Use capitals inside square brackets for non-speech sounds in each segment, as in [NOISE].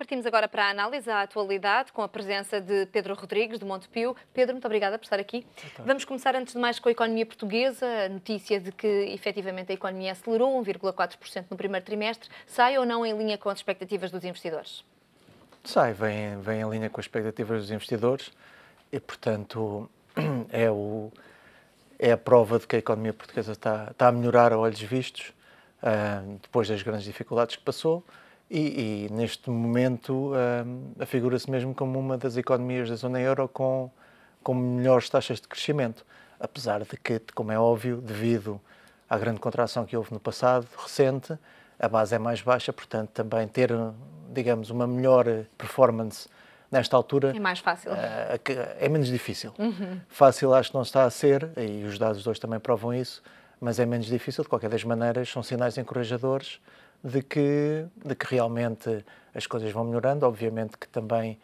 Partimos agora para a análise à atualidade, com a presença de Pedro Rodrigues, do Montepio. Pedro, muito obrigada por estar aqui. Vamos começar, antes de mais, com a economia portuguesa. A notícia de que, efetivamente, a economia acelerou 1,4% no primeiro trimestre. Sai ou não em linha com as expectativas dos investidores? Sai, vem, vem em linha com as expectativas dos investidores e, portanto, [CLEARS THROAT] é o é a prova de que a economia portuguesa está, está a melhorar a olhos vistos, uh, depois das grandes dificuldades que passou. E, e neste momento um, afigura-se mesmo como uma das economias da zona euro com, com melhores taxas de crescimento, apesar de que, como é óbvio, devido à grande contração que houve no passado recente, a base é mais baixa, portanto, também ter, digamos, uma melhor performance nesta altura. É mais fácil. Eh, é menos difícil. Uhum. Fácil acho que não está a ser, e os dados hoje também provam isso, mas é menos difícil. De qualquer das maneiras, são sinais encorajadores de que, de que realmente as coisas vão melhorando. Obviamente que também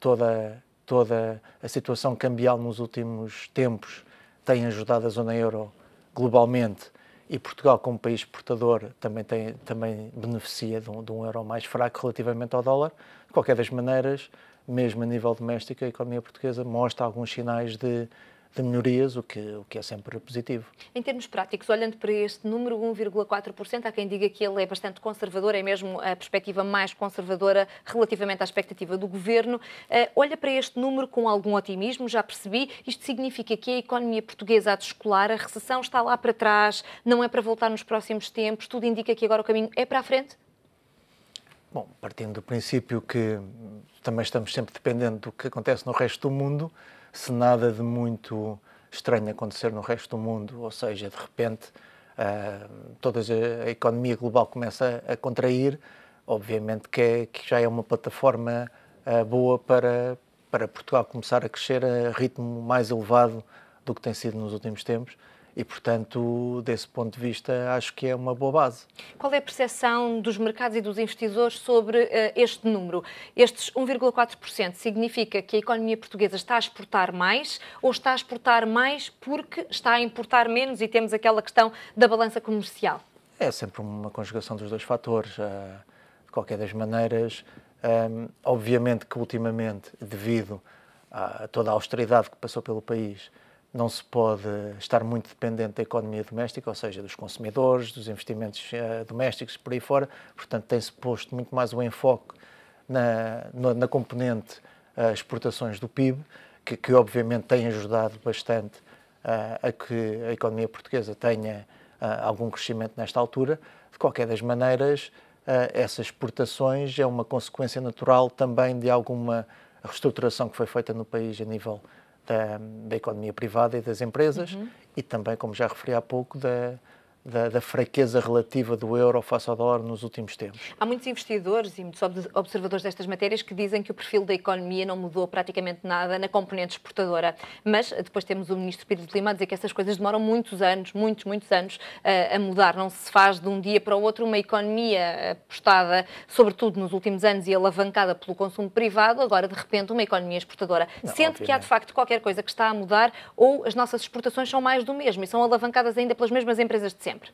toda, toda a situação cambial nos últimos tempos tem ajudado a zona euro globalmente e Portugal, como país exportador, também, tem, também beneficia de um, de um euro mais fraco relativamente ao dólar. De qualquer das maneiras, mesmo a nível doméstico, a economia portuguesa mostra alguns sinais de, de melhorias o que, o que é sempre positivo. Em termos práticos, olhando para este número, 1,4%, há quem diga que ele é bastante conservador, é mesmo a perspectiva mais conservadora relativamente à expectativa do governo. Eh, olha para este número com algum otimismo, já percebi. Isto significa que a economia portuguesa de descolar, a recessão está lá para trás, não é para voltar nos próximos tempos, tudo indica que agora o caminho é para a frente? Bom, partindo do princípio que também estamos sempre dependendo do que acontece no resto do mundo, se nada de muito estranho acontecer no resto do mundo, ou seja, de repente uh, toda a economia global começa a, a contrair, obviamente que, é, que, já é uma plataforma uh, boa para, para Portugal começar a crescer a ritmo mais elevado do que tem sido nos últimos tempos. E, portanto, desse ponto de vista, acho que é uma boa base. Qual é a percepção dos mercados e dos investidores sobre uh, este número? Estes 1,4% significa que a economia portuguesa está a exportar mais ou está a exportar mais porque está a importar menos e temos aquela questão da balança comercial? É sempre uma conjugação dos dois fatores. Uh, de qualquer das maneiras, um, ehm, obviamente que ultimamente, devido a toda a austeridade que passou pelo país, não se pode estar muito dependente da economia doméstica, ou seja, dos consumidores, dos investimentos uh, domésticos por aí fora. Portanto, tem-se posto muito mais o enfoque na, na, na componente uh, exportações do PIB, que, que, obviamente tem ajudado bastante uh, a que a economia portuguesa tenha algum crescimento nesta altura. De qualquer das maneiras, essas exportações é uma consequência natural também de alguma reestruturação que foi feita no país a nível da, da economia privada e das empresas uhum. e também, como já referi há pouco, da, da, da, fraqueza relativa do euro face ao dólar nos últimos tempos. Há muitos investidores e muitos observadores destas matérias que dizem que o perfil da economia não mudou praticamente nada na componente exportadora. Mas depois temos o ministro Pedro do Lima a dizer que essas coisas demoram muitos anos, muitos, muitos anos a, eh, a mudar. Não se faz de um dia para o outro uma economia apostada, sobretudo nos últimos anos, e alavancada pelo consumo privado, agora de repente uma economia exportadora. Não, Sente obviamente. que há de facto qualquer coisa que está a mudar ou as nossas exportações são mais do mesmo e são alavancadas ainda pelas mesmas empresas de sempre sempre?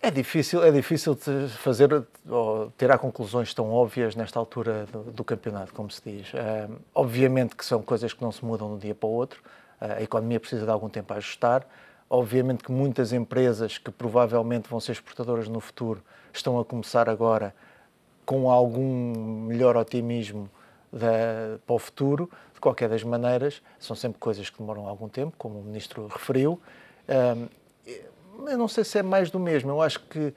É difícil, é difícil de fazer ou tirar conclusões tão óbvias nesta altura do, do campeonato, como se diz. Eh, obviamente que são coisas que não se mudam de um dia para o outro. Eh, a economia precisa de algum tempo a ajustar. Obviamente que muitas empresas que provavelmente vão ser exportadoras no futuro estão a começar agora com algum melhor otimismo da, para o futuro. De qualquer das maneiras, são sempre coisas que demoram algum tempo, como o Ministro referiu. Eh, eu não sei se é mais do mesmo. Eu acho que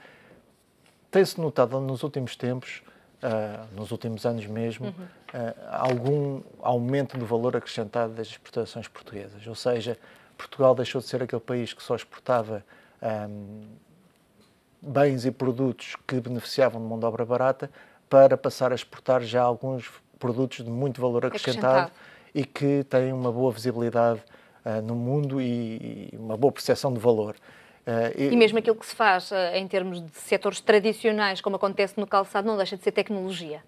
tem-se notado nos últimos tempos, uh, nos últimos anos mesmo, uhum. uh, algum aumento do valor acrescentado das exportações portuguesas. Ou seja, Portugal deixou de ser aquele país que só exportava um, ah, bens e produtos que beneficiavam de mão de obra barata para passar a exportar já alguns produtos de muito valor acrescentado, acrescentado. e que têm uma boa visibilidade uh, no mundo e, e uma boa percepção de valor. Uh, e mesmo aquilo que se faz uh, em termos de setores tradicionais, como acontece no calçado, não deixa de ser tecnologia.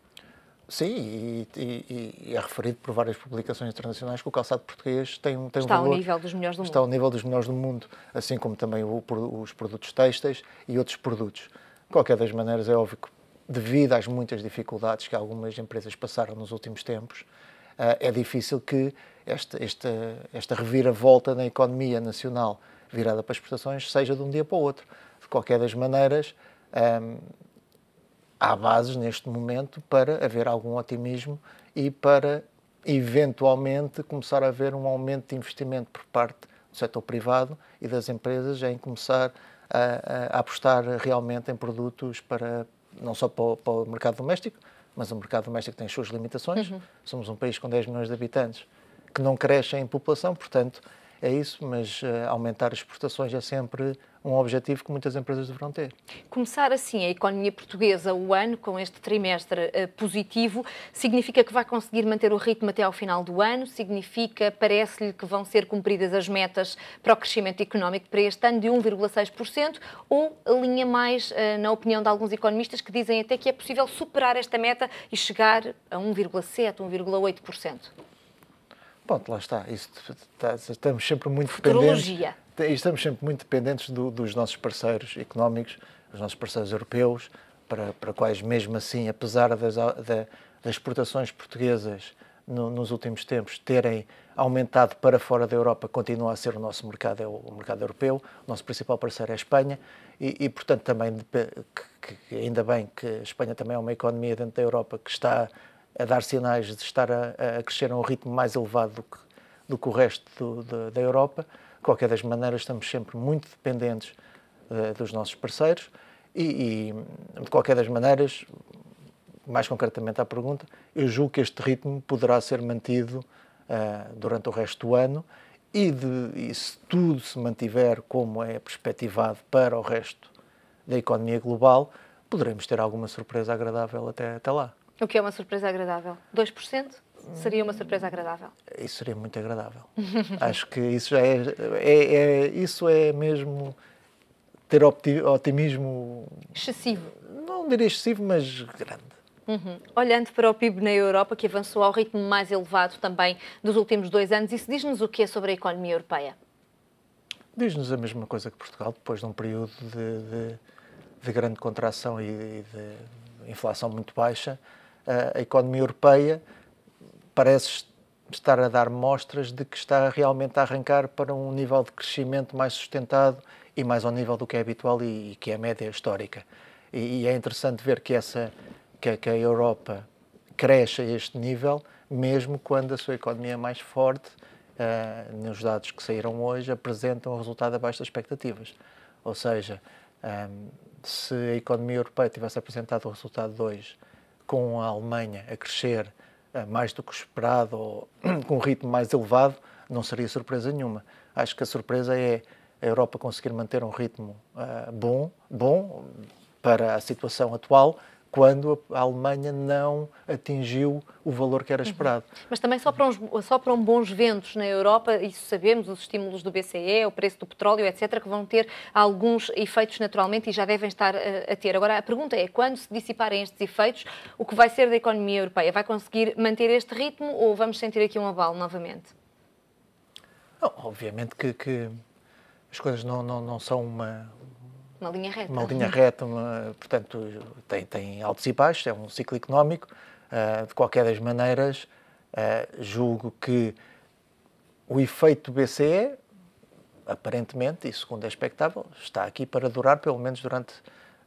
Sim, e, e, e é referido por várias publicações internacionais que o calçado português tem, tem está um valor... Está ao nível dos melhores do mundo. Está ao nível dos melhores do mundo, assim como também o, os produtos têxteis e outros produtos. De qualquer das maneiras, é óbvio que devido às muitas dificuldades que algumas empresas passaram nos últimos tempos, uh, é difícil que esta, esta, esta reviravolta na economia nacional virada para exportações seja de um dia para o outro. De qualquer das maneiras, hum, há bases neste momento para haver algum otimismo e para eventualmente começar a haver um aumento de investimento por parte do setor privado e das empresas em começar a, a apostar realmente em produtos para não só para o, para o, mercado doméstico, mas o mercado doméstico tem as suas limitações. Uhum. Somos um país com 10 milhões de habitantes que não crescem em população, portanto, é isso, mas uh, aumentar as exportações é sempre um objetivo que muitas empresas deverão ter. Começar assim a economia portuguesa o ano, com este trimestre uh, positivo, significa que vai conseguir manter o ritmo até ao final do ano? Significa, parece-lhe, que vão ser cumpridas as metas para o crescimento económico para este ano de 1,6%? Ou a linha mais, uh, na opinião de alguns economistas, que dizem até que é possível superar esta meta e chegar a 1,7%, 1,8%? Pronto, lá está. Isso, está estamos sempre muito Futurologia. dependentes. Estamos sempre muito dependentes do, dos nossos parceiros económicos, os nossos parceiros europeus, para, para quais, mesmo assim, apesar das, das exportações portuguesas no, nos últimos tempos terem aumentado para fora da Europa, continua a ser o nosso mercado, é o, o mercado europeu. O nosso principal parceiro é a Espanha e, e portanto, também, que, que, ainda bem que a Espanha também é uma economia dentro da Europa que está a dar sinais de estar a, a crescer a um ritmo mais elevado do que, do que o resto do, do, da Europa. De qualquer das maneiras, estamos sempre muito dependentes uh, dos nossos parceiros e, e, de qualquer das maneiras, mais concretamente à pergunta, eu julgo que este ritmo poderá ser mantido uh, durante o resto do ano e, de, e se tudo se mantiver como é perspectivado para o resto da economia global, poderemos ter alguma surpresa agradável até, até lá. O que é uma surpresa agradável? 2%? Seria uma surpresa hum, agradável? Isso seria muito agradável. [LAUGHS] Acho que isso já é, é, é isso é mesmo ter otimismo excessivo. Não diria excessivo, mas grande. Uhum. Olhando para o PIB na Europa, que avançou ao ritmo mais elevado também dos últimos dois anos, isso diz-nos o que é sobre a economia europeia? Diz-nos a mesma coisa que Portugal, depois de um período de, de, de grande contração e de, de inflação muito baixa a economia europeia parece estar a dar mostras de que está realmente a arrancar para um nível de crescimento mais sustentado e mais ao nível do que é habitual e, e que é a média histórica. E, e, é interessante ver que, essa, que, que a Europa cresce a este nível, mesmo quando a sua economia é mais forte, uh, nos dados que saíram hoje, apresentam um resultado abaixo das expectativas. Ou seja, um, eh, se a economia europeia tivesse apresentado o resultado de hoje com a Alemanha a crescer eh, mais do que esperado ou [CLEARS THROAT] com um ritmo mais elevado, não seria surpresa nenhuma. Acho que a surpresa é a Europa conseguir manter um ritmo uh, bom, bom para a situação atual quando a Alemanha não atingiu o valor que era uhum. esperado. Mas também só para, uns, um bons ventos na Europa, isso sabemos, os estímulos do BCE, o preço do petróleo, etc., que vão ter alguns efeitos naturalmente e já devem estar a, eh, a ter. Agora, a pergunta é, quando se dissiparem estes efeitos, o que vai ser da economia europeia? Vai conseguir manter este ritmo ou vamos sentir aqui um abalo novamente? Não, obviamente que, que, as coisas não, não, não são uma, uma linha reta. Uma linha reta, uma, portanto, tem, tem altos e baixos, é um ciclo económico. Uh, de qualquer das maneiras, uh, julgo que o efeito do BCE, aparentemente, e segundo é expectável, está aqui para durar pelo menos durante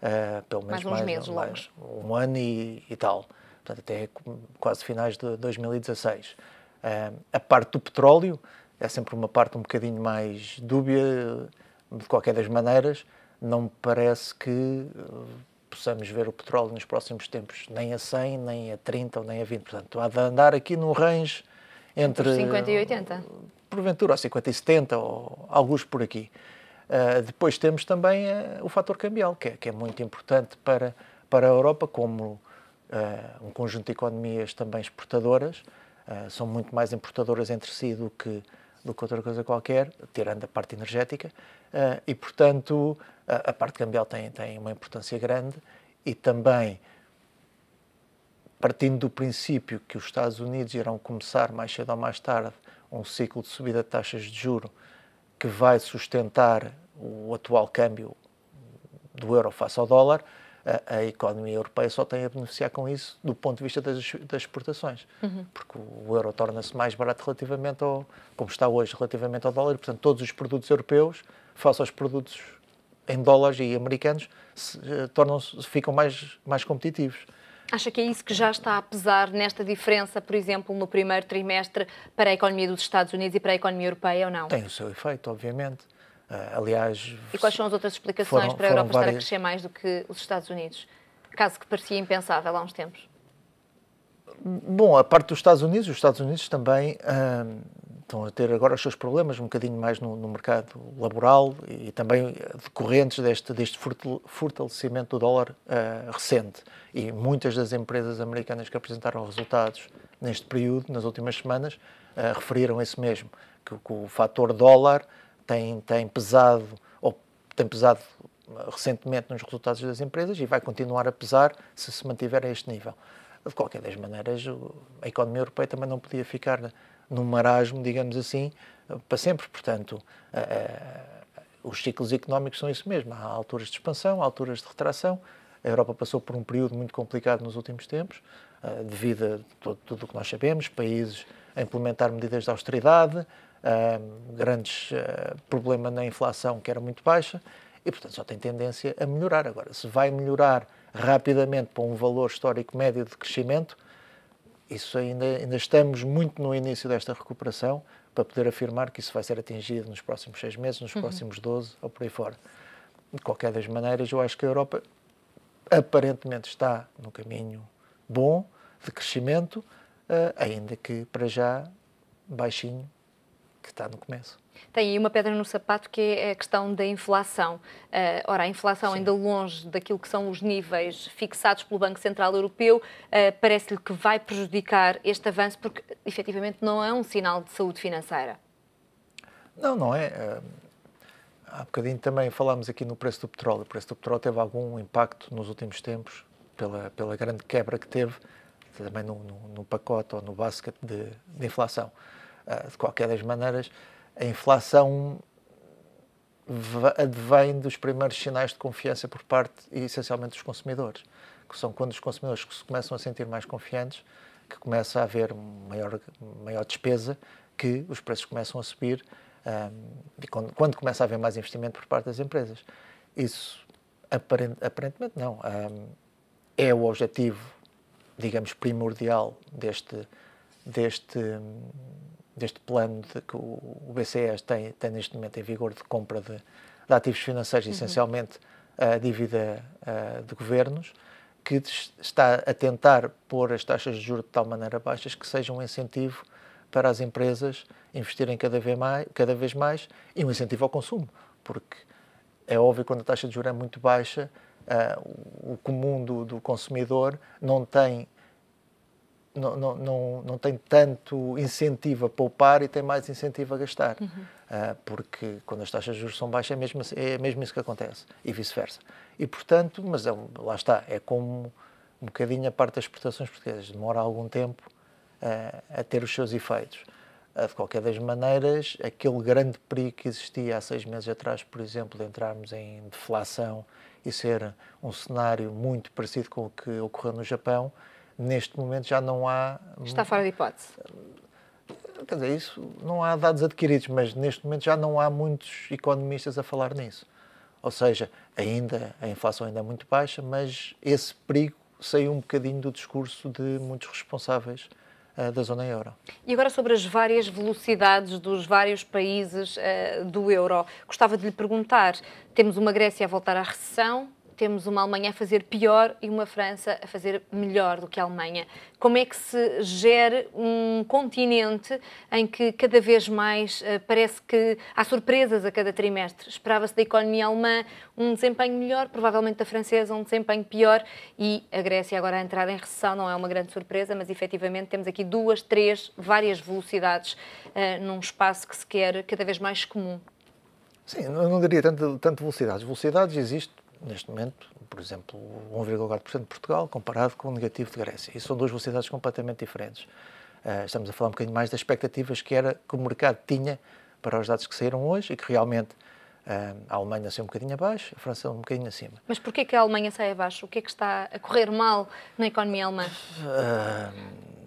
uh, pelo menos mais uns mais, meses mais, Um ano e, e, tal. Portanto, até quase finais de 2016. a parte do petróleo é sempre uma parte um bocadinho mais dúbia, de qualquer das maneiras não me parece que eh, possamos ver o petróleo nos próximos tempos, nem a 100, nem a 30 ou nem a 20. Portanto, há de andar aqui num range entre. 50 e 80. Porventura, ou 50 e 70, ou alguns por aqui. Uh, depois temos também uh, o fator cambial, que é, que é, muito importante para, para a Europa, como uh, um conjunto de economias também exportadoras, são muito mais importadoras entre si do que do que outra coisa qualquer, tirando a parte energética, eh, e portanto a, parte cambial tem, tem uma importância grande e também partindo do princípio que os Estados Unidos irão começar mais cedo ou mais tarde um ciclo de subida de taxas de juro que vai sustentar o atual câmbio do euro face ao dólar, a, a, economia europeia só tem a beneficiar com isso do ponto de vista das, das exportações, uhum. porque o euro torna-se mais barato relativamente ao, como está hoje, relativamente ao dólar, portanto todos os produtos europeus, face aos produtos em dólares e americanos, tornam -se, eh, ficam mais, mais competitivos. Acha que é isso que já está a pesar nesta diferença, por exemplo, no primeiro trimestre para a economia dos Estados Unidos e para a economia europeia ou não? Tem o seu efeito, obviamente. Ah, aliás. E quais são as outras explicações foram, para a Europa várias... estar a crescer mais do que os Estados Unidos? Caso que parecia impensável há uns tempos. Bom, a parte dos Estados Unidos, os Estados Unidos também ah, estão a ter agora os seus problemas um bocadinho mais no, no mercado laboral e também decorrentes deste, deste fortalecimento do dólar uh, recente. E muitas das empresas americanas que apresentaram resultados neste período, nas últimas semanas, uh, referiram esse mesmo, que, que o fator dólar tem, tem pesado, ou tem pesado eh, recentemente nos resultados das empresas e vai continuar a pesar se se mantiver a este nível. De qualquer das maneiras, a economia europeia também não podia ficar num marasmo, digamos assim, eh, para sempre. Portanto, eh, os ciclos económicos são isso mesmo. Há alturas de expansão, há alturas de retração. A Europa passou por um período muito complicado nos últimos tempos, devido a tudo o que nós sabemos, países a implementar medidas de austeridade, grandes uh, problema na inflação, que era muito baixa, e portanto só tem tendência a melhorar. Agora, se vai melhorar rapidamente para um valor histórico médio de crescimento, isso ainda, ainda estamos muito no início desta recuperação para poder afirmar que isso vai ser atingido nos próximos seis meses, nos uhum. próximos 12 ou por aí fora. De qualquer das maneiras, eu acho que a Europa aparentemente está no caminho bom de crescimento, uh, ainda que para já baixinho que está no começo. Tem aí uma pedra no sapato que é a questão da inflação. Uh, ora, a inflação Sim. ainda longe daquilo que são os níveis fixados pelo Banco Central Europeu, uh, parece-lhe que vai prejudicar este avanço porque efetivamente não é um sinal de saúde financeira. Não, não é. Uh, há bocadinho também falámos aqui no preço do petróleo. O preço do petróleo teve algum impacto nos últimos tempos pela, pela grande quebra que teve também no, no, no pacote ou no basket de, de inflação. Ah, de qualquer das maneiras, a inflação advém dos primeiros sinais de confiança por parte, essencialmente, dos consumidores, que são quando os consumidores se começam a sentir mais confiantes, que começa a haver maior, maior despesa, que os preços começam a subir, um, quando, quando, começa a haver mais investimento por parte das empresas. Isso, aparentemente, não. Um, é o objetivo, digamos, primordial deste, deste, deste plano de, que o BCE tem, tem, neste momento em vigor de compra de, de ativos financeiros, uhum. essencialmente a dívida uh, de governos, que está a tentar pôr as taxas de juros de tal maneira baixas que seja um incentivo para as empresas investirem cada vez mais, cada vez mais e um incentivo ao consumo, porque é óbvio que quando a taxa de juros é muito baixa, uh, o comum do, do consumidor não tem não, não, não, tem tanto incentivo a poupar e tem mais incentivo a gastar. Uhum. Uh, porque quando as taxas de juros são baixas é mesmo, assim, é mesmo isso que acontece e vice-versa. E portanto, mas é, lá está, é como um bocadinho a parte das exportações portuguesas, demora algum tempo uh, a ter os seus efeitos. Uh, de qualquer das maneiras, aquele grande perigo que existia há seis meses atrás, por exemplo, de entrarmos em deflação e ser um cenário muito parecido com o que ocorreu no Japão, neste momento já não há. Está fora de hipótese. Hum, quer dizer, isso não há dados adquiridos, mas neste momento já não há muitos economistas a falar nisso. Ou seja, ainda a inflação ainda é muito baixa, mas esse perigo saiu um bocadinho do discurso de muitos responsáveis uh, da zona euro. E agora sobre as várias velocidades dos vários países uh, do euro, gostava de lhe perguntar: temos uma Grécia a voltar à recessão, temos uma Alemanha a fazer pior e uma França a fazer melhor do que a Alemanha. Como é que se gera um continente em que cada vez mais eh, parece que há surpresas a cada trimestre? Esperava-se da economia alemã um desempenho melhor, provavelmente da francesa um desempenho pior e a Grécia agora a entrar em recessão não é uma grande surpresa, mas efetivamente temos aqui duas, três, várias velocidades uh, num espaço que se quer cada vez mais comum. Sim, eu não diria tanto, tanto velocidades. Velocidades existem neste momento, por exemplo, 1,4% de Portugal, comparado com o negativo de Grécia. E são duas velocidades completamente diferentes. Uh, estamos a falar um bocadinho mais das expectativas que era que o mercado tinha para os dados que saíram hoje e que realmente uh, a Alemanha saiu um bocadinho abaixo, a França um bocadinho acima. Mas porquê que a Alemanha sai abaixo? O que é que está a correr mal na economia alemã? Uh,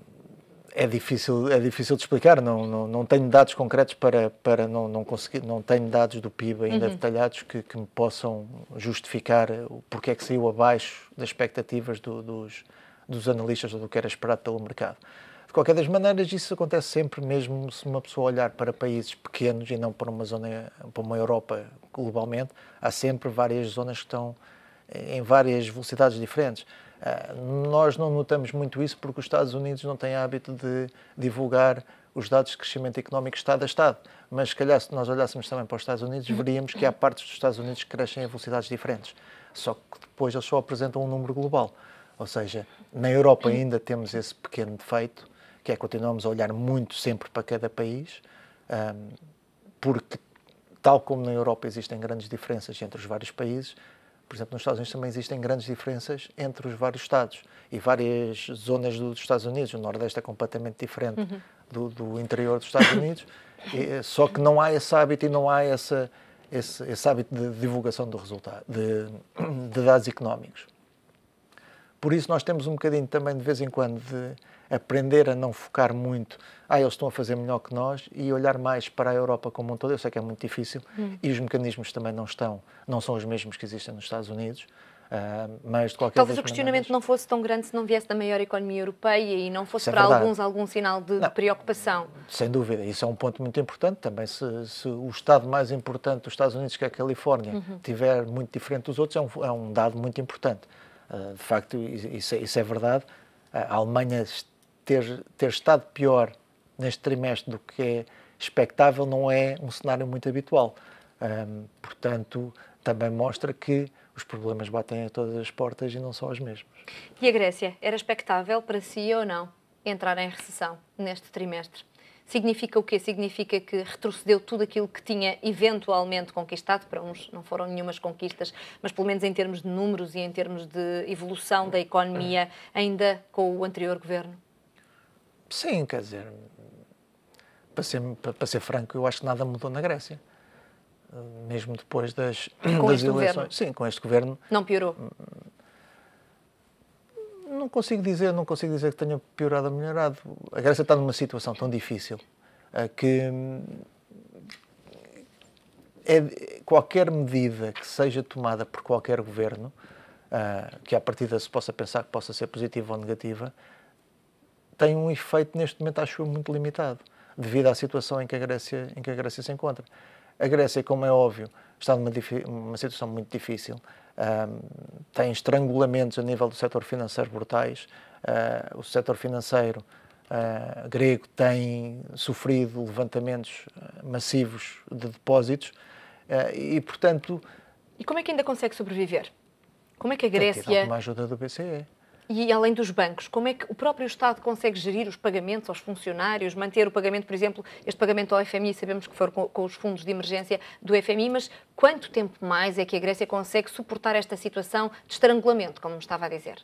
é difícil, é difícil de explicar, não, não, não tenho dados concretos para, para não, não conseguir, não tenho dados do PIB ainda uhum. detalhados que, que me possam justificar o porquê é que saiu abaixo das expectativas do, dos, dos analistas ou do que era esperado pelo mercado. De qualquer das maneiras, isso acontece sempre, mesmo se uma pessoa olhar para países pequenos e não para uma zona, para uma Europa globalmente, há sempre várias zonas que estão em várias velocidades diferentes. Ah, nós não notamos muito isso porque os Estados Unidos não têm hábito de divulgar os dados de crescimento económico Estado a Estado. Mas, se calhar, se nós olhássemos também para os Estados Unidos, uhum. veríamos que há partes dos Estados Unidos que crescem a velocidades diferentes. Só que depois eles só apresentam um número global. Ou seja, na Europa ainda temos esse pequeno defeito, que é continuamos a olhar muito sempre para cada país, ah, porque, tal como na Europa existem grandes diferenças entre os vários países, por exemplo, nos Estados Unidos também existem grandes diferenças entre os vários estados e várias zonas dos Estados Unidos. O Nordeste é completamente diferente uhum. do, do, interior dos Estados Unidos, [LAUGHS] e, eh, só que não há esse hábito e não há essa, esse, esse hábito de divulgação do resultado, de, de dados económicos. Por isso, nós temos um bocadinho também, de vez em quando, de aprender a não focar muito, ah, eles estão a fazer melhor que nós, e olhar mais para a Europa como um todo. Eu sei que é muito difícil hum. e os mecanismos também não estão, não são os mesmos que existem nos Estados Unidos. Uh, mas de qualquer Talvez o questionamento maneiras... não fosse tão grande se não viesse da maior economia europeia e não fosse é para verdade. alguns algum sinal de, não, de, preocupação. Sem dúvida, isso é um ponto muito importante também. Se, se, o Estado mais importante dos Estados Unidos, que é a Califórnia, uhum. tiver muito diferente dos outros, é um, é um dado muito importante. Ah, de facto, isso, é, isso, é verdade. A Alemanha ter, ter estado pior neste trimestre do que é expectável não é um cenário muito habitual. Um, ah, portanto, também mostra que os problemas batem a todas as portas e não são os mesmos. E a Grécia, era expectável para si ou não entrar em recessão neste trimestre? Significa o quê? Significa que retrocedeu tudo aquilo que tinha eventualmente conquistado, para uns não foram nenhumas conquistas, mas pelo menos em termos de números e em termos de evolução da economia, ainda com o anterior governo? Sim, quer dizer, para ser, para ser franco, eu acho que nada mudou na Grécia mesmo depois das, das eleições. Governo. Sim, com este governo. Não piorou não consigo dizer, não consigo dizer que tenha piorado ou melhorado. A Grécia está numa situação tão difícil eh, que hum, é, qualquer medida que seja tomada por qualquer governo, uh, que partir da se possa pensar que possa ser positiva ou negativa, tem um efeito neste momento, acho muito limitado, devido à situação em que a Grécia, em que a Grécia se encontra. A Grécia, como é óbvio, está numa, uma situação muito difícil um, tem estrangulamentos a nível do setor financeiro brutais. Uh, o setor financeiro uh, grego tem sofrido levantamentos ah, massivos de depósitos uh, e, portanto. E como é que ainda consegue sobreviver? Como é que a Grécia. Tem que alguma ajuda do BCE. E além dos bancos, como é que o próprio Estado consegue gerir os pagamentos aos funcionários, manter o pagamento, por exemplo, este pagamento ao FMI, sabemos que foi com, com, os fundos de emergência do FMI, mas quanto tempo mais é que a Grécia consegue suportar esta situação de estrangulamento, como me estava a dizer?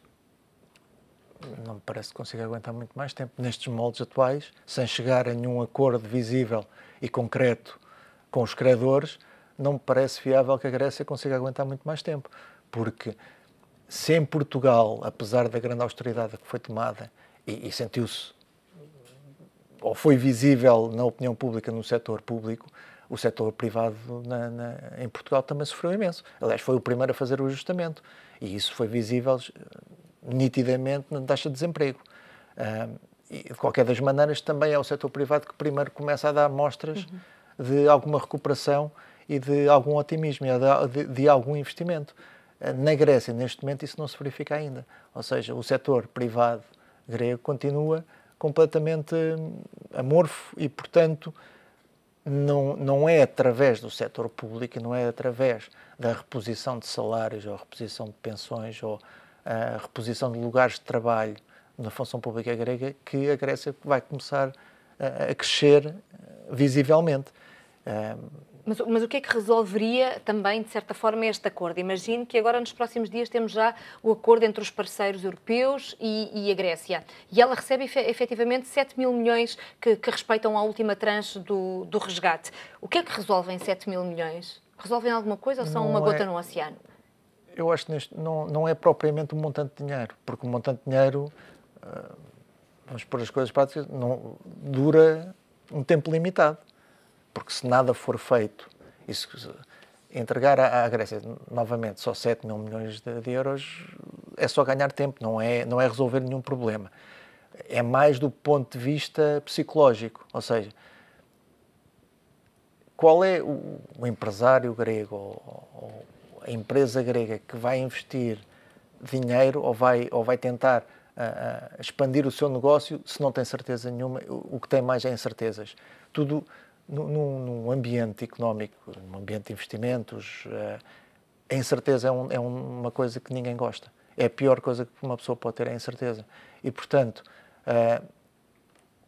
Não me parece que consiga aguentar muito mais tempo nestes moldes atuais, sem chegar a nenhum acordo visível e concreto com os credores, não me parece fiável que a Grécia consiga aguentar muito mais tempo, porque se em Portugal, apesar da grande austeridade que foi tomada, e, e sentiu-se, ou foi visível na opinião pública, no setor público, o setor privado na, na, em Portugal também sofreu imenso. Aliás, foi o primeiro a fazer o ajustamento. E isso foi visível eh, nitidamente na taxa de desemprego. e, de qualquer das maneiras, também é o setor privado que primeiro começa a dar mostras uhum. de alguma recuperação e de algum otimismo, de, de, de algum investimento. Eh, na Grécia, neste momento, isso não se verifica ainda. Ou seja, o setor privado grego continua completamente hum, amorfo e, portanto, não, não é através do setor público, não é através da reposição de salários ou reposição de pensões ou a eh, reposição de lugares de trabalho na função pública grega que a Grécia vai começar eh, a crescer visivelmente. Mas, mas, o que é que resolveria também, de certa forma, este acordo? Imagino que agora, nos próximos dias, temos já o acordo entre os parceiros europeus e, e a Grécia. E ela recebe efetivamente 7 mil milhões que, que respeitam a última tranche do, do, resgate. O que é que resolvem 7 mil milhões? Resolvem alguma coisa ou são não uma gota é- no oceano? Eu acho que neste, não, não é propriamente um montante de dinheiro, porque um montante de dinheiro, eh, vamos pôr as coisas práticas, não, dura um tempo limitado porque se nada for feito, isso, entregar à, Grécia novamente só 7 mil milhões de, de, euros é só ganhar tempo, não é, não é resolver nenhum problema. É mais do ponto de vista psicológico, ou seja, qual é o, o empresário grego ou, ou a empresa grega que vai investir dinheiro ou vai, ou vai tentar uh, expandir o seu negócio se não tem certeza nenhuma, o, o que tem mais é incertezas. Tudo, num, num, ambiente económico, num ambiente de investimentos, eh, a incerteza é, um, é, uma coisa que ninguém gosta. É a pior coisa que uma pessoa pode ter, é a incerteza. E, portanto, eh,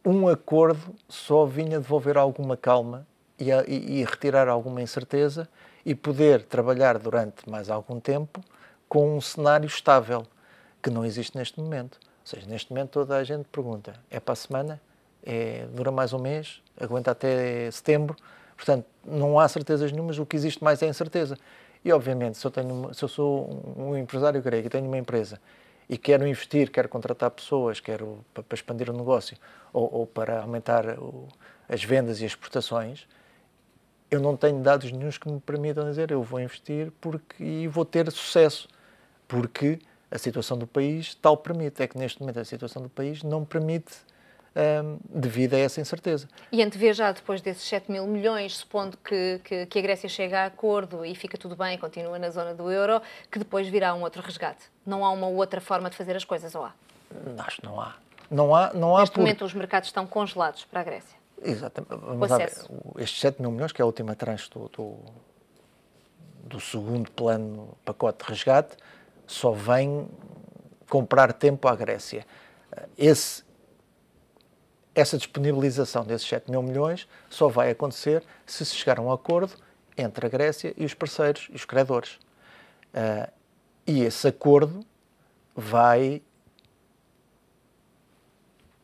um acordo só vinha devolver alguma calma e, a, e, e retirar alguma incerteza e poder trabalhar durante mais algum tempo com um cenário estável, que não existe neste momento. Ou seja, neste momento toda a gente pergunta: é para a semana? é, dura mais um mês, aguenta até setembro, portanto não há certezas nenhumas, o que existe mais é incerteza. E obviamente, se eu, tenho, se eu sou um empresário grego e tenho uma empresa e quero investir, quero contratar pessoas, quero para, para expandir o negócio ou, ou para aumentar o, as vendas e as exportações, eu não tenho dados nenhums que me permitam dizer eu vou investir porque, e vou ter sucesso, porque a situação do país tal permite. É que neste momento a situação do país não permite um, ehm, devido a essa incerteza. E antevê já depois desses 7 mil milhões, supondo que, que, que, a Grécia chega a acordo e fica tudo bem, continua na zona do euro, que depois virá um outro resgate. Não há uma outra forma de fazer as coisas, ou há? Hum, acho que não há. Não há, não há Neste por... momento os mercados estão congelados para a Grécia. Exatamente. estes 7 mil milhões, que é a última tranche do, do, do segundo plano pacote de resgate, só vem comprar tempo à Grécia. Esse, essa disponibilização desses 7 mil milhões só vai acontecer se se chegar a um acordo entre a Grécia e os parceiros e os credores. Uh, e esse acordo vai,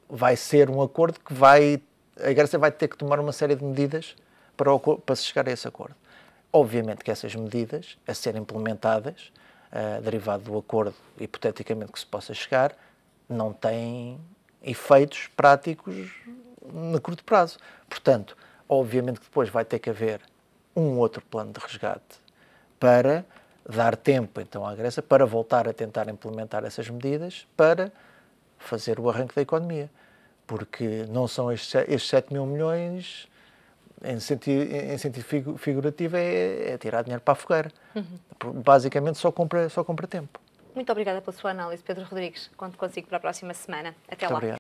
vai ser um acordo que vai. A Grécia vai ter que tomar uma série de medidas para, o, para se chegar a esse acordo. Obviamente que essas medidas, a serem implementadas, uh, derivado do acordo hipoteticamente que se possa chegar, não têm efeitos práticos no curto prazo. Portanto, obviamente que depois vai ter que haver um outro plano de resgate para dar tempo então à Grécia para voltar a tentar implementar essas medidas para fazer o arranque da economia. Porque não são estes, 7 mil milhões, em sentido, em sentido figurativo, é, é tirar dinheiro para a fogueira. Uhum. Basicamente só compra, só compra tempo. Muito obrigada pela sua análise, Pedro Rodrigues. Conto consigo para a próxima semana. Até Muito lá. Obrigado.